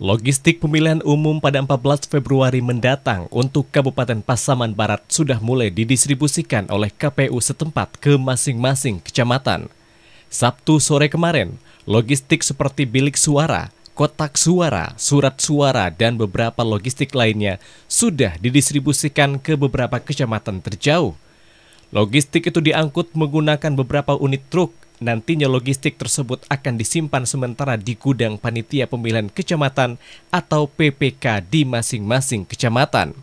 Logistik pemilihan umum pada 14 Februari mendatang untuk Kabupaten Pasaman Barat sudah mulai didistribusikan oleh KPU setempat ke masing-masing kecamatan. Sabtu sore kemarin, logistik seperti bilik suara, kotak suara, surat suara, dan beberapa logistik lainnya sudah didistribusikan ke beberapa kecamatan terjauh. Logistik itu diangkut menggunakan beberapa unit truk Nantinya logistik tersebut akan disimpan sementara di gudang panitia pemilihan kecamatan atau PPK di masing-masing kecamatan.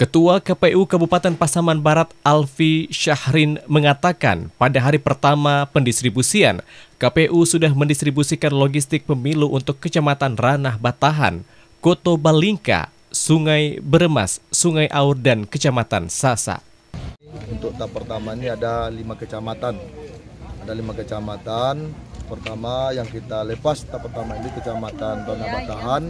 Ketua KPU Kabupaten Pasaman Barat Alfi Syahrin mengatakan pada hari pertama pendistribusian, KPU sudah mendistribusikan logistik pemilu untuk Kecamatan Ranah Batahan, Koto Balingka, Sungai Beremas, Sungai Aur, dan Kecamatan Sasa. Untuk tahap pertama ini ada lima kecamatan ada lima kecamatan. Pertama yang kita lepas tahap pertama ini kecamatan Tanah iya, iya, Batahan,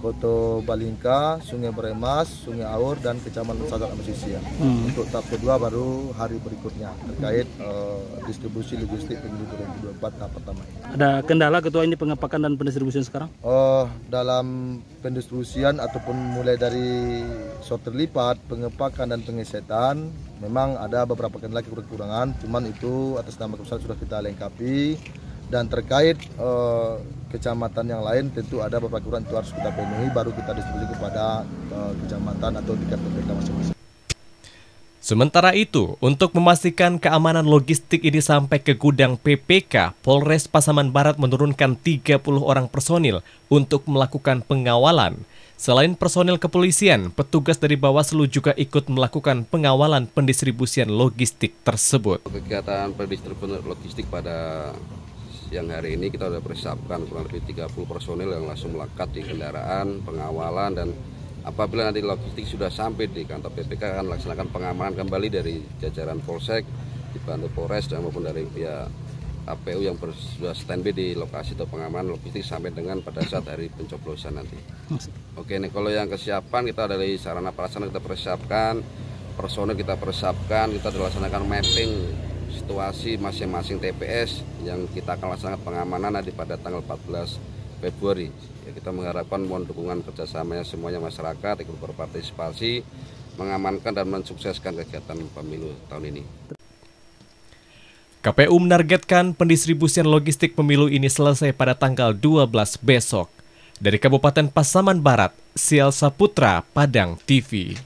Koto Balingka, Sungai Beremas, Sungai Aur dan Kecamatan Sasak Mesisir. Hmm. Untuk tahap kedua baru hari berikutnya terkait uh, distribusi logistik pemilu 2024 tahap pertama. Ada kendala ketua ini pengepakan dan pendistribusian sekarang? Uh, dalam pendistribusian ataupun mulai dari sortir lipat, pengepakan dan pengesetan memang ada beberapa kendala kekurangan, cuman itu atas nama keputusan sudah kita lengkapi dan terkait eh, kecamatan yang lain tentu ada beberapa kurang itu harus kita penuhi baru kita distribusi kepada eh, kecamatan atau tingkat PPK masing-masing. Sementara itu, untuk memastikan keamanan logistik ini sampai ke gudang PPK, Polres Pasaman Barat menurunkan 30 orang personil untuk melakukan pengawalan. Selain personil kepolisian, petugas dari Bawaslu juga ikut melakukan pengawalan pendistribusian logistik tersebut. Kegiatan pendistribusian logistik pada yang hari ini kita sudah persiapkan kurang lebih 30 personil yang langsung melekat di kendaraan, pengawalan dan apabila nanti logistik sudah sampai di kantor PPK akan melaksanakan pengamanan kembali dari jajaran Polsek dibantu Polres dan maupun dari pihak KPU yang sudah standby di lokasi atau pengaman logistik sampai dengan pada saat hari pencoblosan nanti. Oke, ini kalau yang kesiapan kita dari sarana prasarana kita persiapkan, personil kita persiapkan, kita laksanakan mapping situasi masing-masing TPS yang kita akan laksanakan pengamanan nanti pada tanggal 14 Februari. Ya, kita mengharapkan mohon dukungan kerjasamanya semuanya masyarakat ikut berpartisipasi mengamankan dan mensukseskan kegiatan pemilu tahun ini. KPU menargetkan pendistribusian logistik pemilu ini selesai pada tanggal 12 besok. Dari Kabupaten Pasaman Barat, Sial Saputra, Padang TV.